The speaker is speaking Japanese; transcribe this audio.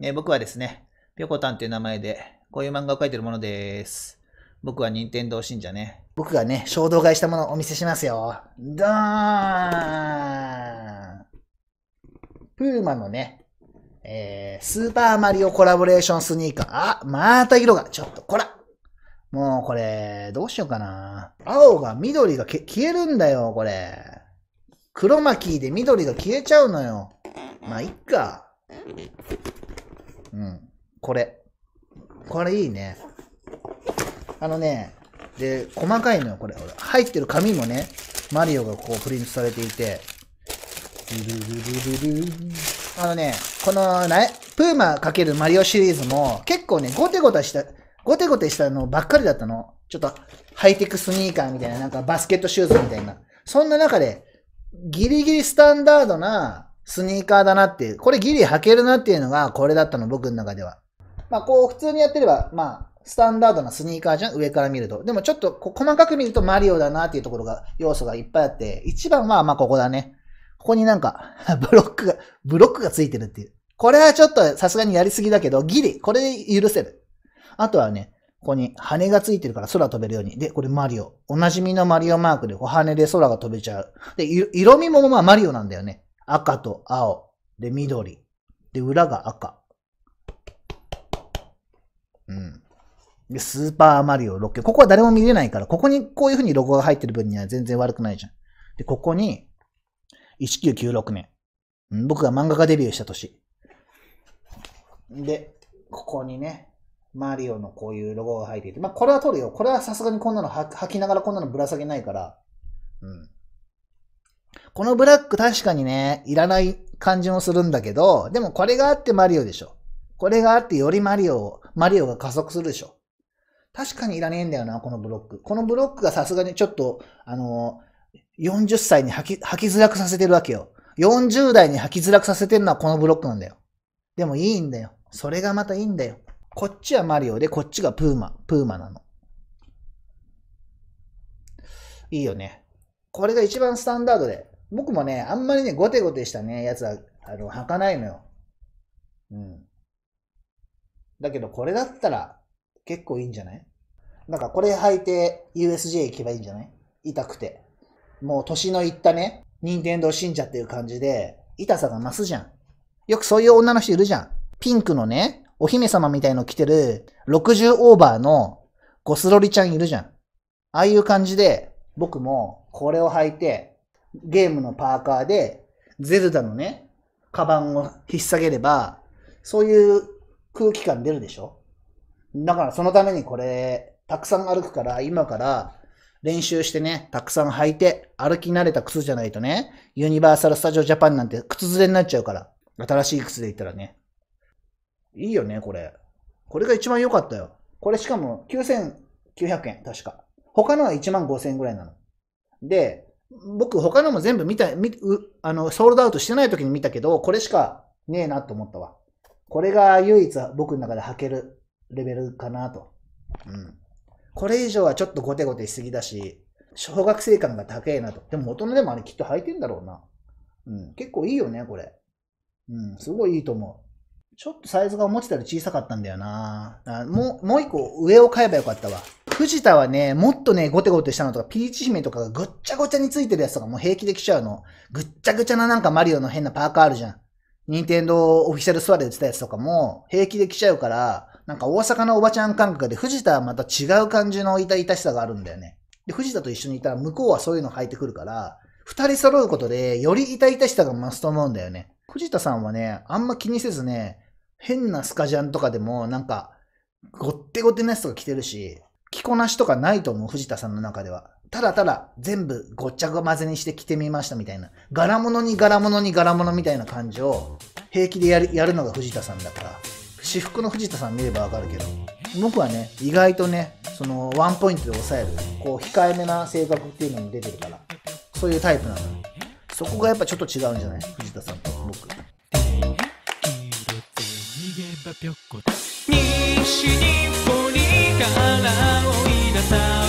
えー、僕はですね、ぴょこたんという名前で、こういう漫画を描いてるものです。僕は任天堂信者ね。僕がね、衝動買いしたものをお見せしますよ。ドーンプーマのね、えー、スーパーマリオコラボレーションスニーカー。あ、また色が。ちょっと、こら。もうこれ、どうしようかな。青が緑が消えるんだよ、これ。黒巻ーで緑が消えちゃうのよ。まあ、いっか。うん。これ。これいいね。あのね、で、細かいのよ、これ。入ってる紙もね、マリオがこうプリントされていて。あのね、この、プーマ×マリオシリーズも、結構ね、ゴテゴテした、ゴテゴテしたのばっかりだったの。ちょっと、ハイテクスニーカーみたいな、なんかバスケットシューズみたいな。そんな中で、ギリギリスタンダードな、スニーカーだなっていう、これギリ履けるなっていうのがこれだったの、僕の中では。まあこう普通にやってれば、まあスタンダードなスニーカーじゃん上から見ると。でもちょっと細かく見るとマリオだなっていうところが、要素がいっぱいあって、一番はまあここだね。ここになんか ブロックが、ブロックがついてるっていう。これはちょっとさすがにやりすぎだけど、ギリ、これで許せる。あとはね、ここに羽がついてるから空飛べるように。で、これマリオ。おなじみのマリオマークで、こう羽で空が飛べちゃう。で、色味もまあマリオなんだよね。赤と青。で、緑。で、裏が赤。うん。で、スーパーマリオ6。ここは誰も見れないから、ここにこういう風にロゴが入ってる分には全然悪くないじゃん。で、ここに、1996年。うん、僕が漫画家デビューした年。で、ここにね、マリオのこういうロゴが入っていて、まあ、これは取るよ。これはさすがにこんなの吐きながらこんなのぶら下げないから、うん。このブラック確かにね、いらない感じもするんだけど、でもこれがあってマリオでしょ。これがあってよりマリオを、マリオが加速するでしょ。確かにいらねえんだよな、このブロック。このブロックがさすがにちょっと、あの40歳に吐き、吐きづらくさせてるわけよ。40代に吐きづらくさせてるのはこのブロックなんだよ。でもいいんだよ。それがまたいいんだよ。こっちはマリオで、こっちがプーマ、プーマなの。いいよね。これが一番スタンダードで、僕もね、あんまりね、ごてごてしたね、やつは、あの、履かないのよ。うん。だけど、これだったら、結構いいんじゃないなんか、これ履いて、USJ 行けばいいんじゃない痛くて。もう、年のいったね、任天堂信者っていう感じで、痛さが増すじゃん。よくそういう女の人いるじゃん。ピンクのね、お姫様みたいの着てる、60オーバーのゴスロリちゃんいるじゃん。ああいう感じで、僕もこれを履いて、ゲームのパーカーで、ゼルダのね、カバンを引っ提げれば、そういう空気感出るでしょだからそのためにこれ、たくさん歩くから、今から練習してね、たくさん履いて、歩き慣れた靴じゃないとね、ユニバーサル・スタジオ・ジャパンなんて靴ずれになっちゃうから、新しい靴で行ったらね。いいよね、これ。これが一番良かったよ。これしかも9900円、確か。他のは1万5000円ぐらいなの。で、僕他のも全部見た、見あの、ソールドアウトしてない時に見たけど、これしかねえなと思ったわ。これが唯一僕の中で履けるレベルかなと。うん。これ以上はちょっとゴテゴテしすぎだし、小学生感が高いなと。でも大人でもあれきっと履いてんだろうな。うん。結構いいよね、これ。うん。すごいいいと思う。ちょっとサイズが思ってたより小さかったんだよな。もう、もう一個上を買えばよかったわ。藤田はね、もっとね、ゴテゴテしたのとか、ピーチ姫とかがぐっちゃぐちゃについてるやつとかもう平気で来ちゃうの。ぐっちゃぐちゃななんかマリオの変なパーカーあるじゃん。任天堂オフィシャルストアで売ってたやつとかも平気で来ちゃうから、なんか大阪のおばちゃん感覚で藤田はまた違う感じの痛々しさがあるんだよね。で、藤田と一緒にいたら向こうはそういうの履いてくるから、二人揃うことでより痛々しさが増すと思うんだよね。藤田さんはね、あんま気にせずね、変なスカジャンとかでも、なんか、ごってごてなやつとか着てるし、着こなしとかないと思う、藤田さんの中では。ただただ全部ごっちゃ混ぜにして着てみましたみたいな。柄物に柄物に柄物みたいな感じを平気でやるやるのが藤田さんだから。私服の藤田さん見ればわかるけど。僕はね、意外とね、そのワンポイントで抑える、こう控えめな性格っていうのも出てるから。そういうタイプなの。そこがやっぱちょっと違うんじゃない藤田さん。ぴっ西日暮里から追い出さ